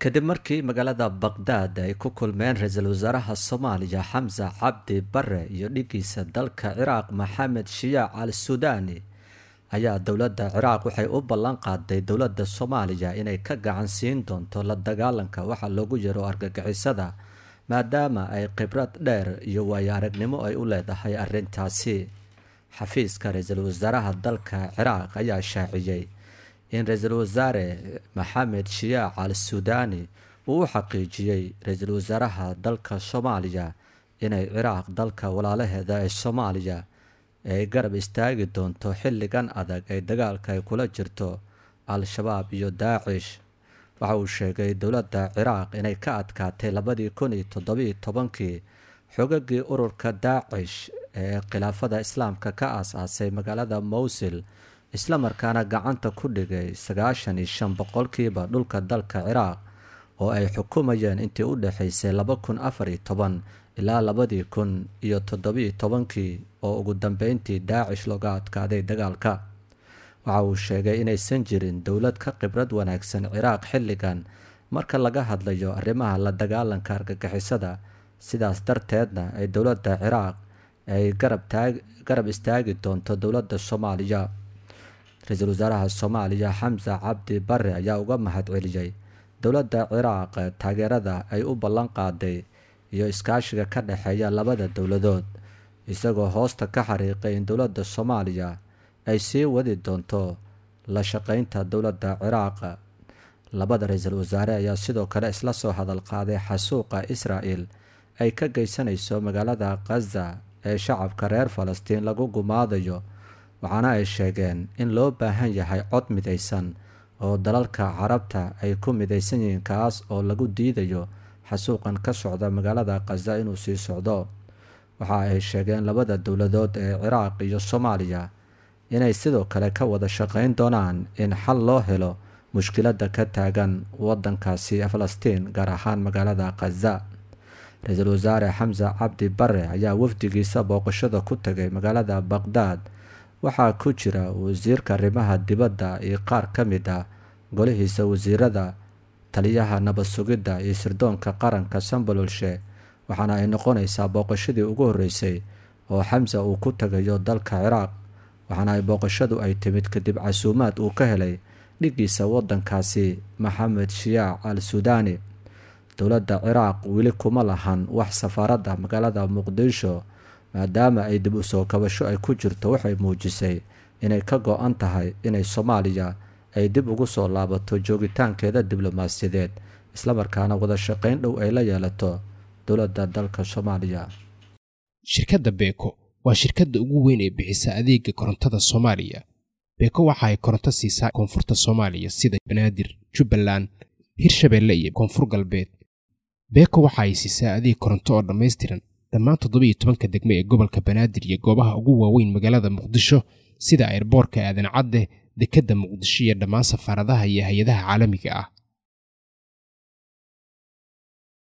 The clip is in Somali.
kadib markii magaalada baqdaad ay ku kulmeen ra-iisul wasaaraha soomaaliya xamse cabdi bare iyo dhigiisa dalka ciraaq maxamed shiyaac al suudaani ayaa dowladda ciraaq waxay u ballan qaaday dowladda soomaaliya inay ka gacan siin doonto la dagaalanka waxa lagu yaro argagixisada maadaama ay khibrad dheer iyo waayo aragnimo ay u leedahay arrintaasi xafiiska ra-iisul wasaaraha dalka ciraaq ayaa shaaciyey in ra-iisul wasaare maxamed shiyaac al suudaani uu u xaqiijiyey ra-iisul wasaaraha dalka soomaaliya inay ciraaq dalka walaalaheeda ee soomaaliya ay garab istaagi doonto xilligan adag ee dagaalka ay kula jirto al-shabaab iyo daacish waxa uu sheegay dowladda ciraaq inay ka adkaatay labadii kun iyo toddobiiyo tobankii xogagii ururka daacish ee khilaafada islaamka ka aas-aasay magaalada mowsil isla markaana gacanta ku dhigay sagaashan iyo shan boqolkiiba dhulka dalka ciraaq oo ay xukumayeen intii u dhexaysay laba kun afar iyo toban ilaa labadii kun iyo toddobiiyo tobankii oo ugu dambeyntii daacish looga adkaaday dagaalka waxa uu sheegay inaysan jirin dowlad ka khibrad wanaagsan ciraaq xilligan marka laga hadlayo arrimaha la dagaalanka argagixisada sidaas darteedna ay dowladda ciraaq ay garab istaagi doonto dowladda soomaaliya ra-iisul wasaaraha soomaaliya xamsa cabdi barre ayaa uga mahadceliyey dowladda ciraaq taageerada ay u ballan qaaday iyo iskaashiga ka dhexeeya labada dowladood isagoo hoosta ka xariiqay in dowladda soomaaliya ay sii wadi doonto la shaqaynta dowladda ciraaq labada ra-iisul wasaare ayaa sidoo kale isla soo hadal qaaday xasuuqa israa'el ay ka geysanayso magaalada khaza ee shacabka reer falastiin lagu gumaadayo waxaana ay sheegeen in loo baahan yahay cod midaysan oo dalalka carabta ay ku midaysan yihiin kaas oo lagu diidayo xasuuqan ka socda magaalada khaza inuu sii socdo waxa ay sheegeen labada dowladood ee ciraaq iyo soomaaliya inay sidoo kale ka wada shaqayn doonaan in xal loo helo mushkiladda ka taagan wadankaasi falastiin gaar ahaan magaalada khaza ra-iisul wasaare xamse cabdi bare ayaa wafdigiisa booqashada ku tagay magaalada baqhdaad waxaa ku jira wasiirka arrimaha dibadda iyo qaar ka mid a ah golihiisa wasiirada taliyaha nabad sugidda iyo sirdoonka qaranka sambalolshe waxaana ay noqonaysaa booqashadii ugu horreysay oo xamsa uu ku tagayo dalka ciraaq waxaana ay booqashadu ay timid kadib casuumaad uu ka helay dhiggiisa waddankaasi maxamed shiyaac al suudaani dowladda ciraaq weli kuma lahan wax safaaradda ah magaalada muqdisho maadaama ay dib u soo kabasho ay ku jirto waxay muujisay inay ka go-an tahay inay soomaaliya ay dib ugu soo laabato joogitaankeeda diblomaasiyadeed isla markaana wada shaqayn dhow ay la yeelato dowladda dalka soomaaliya shirkadda beeko waa shirkadda ugu weyn ee bixisa adeega korontada soomaaliya beeko waxa ay koronto siisaa koonfurta soomaaliya sida banaadir jubbaland hirshabeelle iyo koonfur galbeed beeko waxa ay siisaa adeeg koronto oo dhammaystiran dhammaan toddobiyo tobanka degmo ee gobolka banaadir iyo goobaha ugu waaweyn magaalada muqdisho sida eerboorka aadan cadde dekedda muqdisho iyo dhammaan safaaradaha iyo hay-adaha caalamiga ah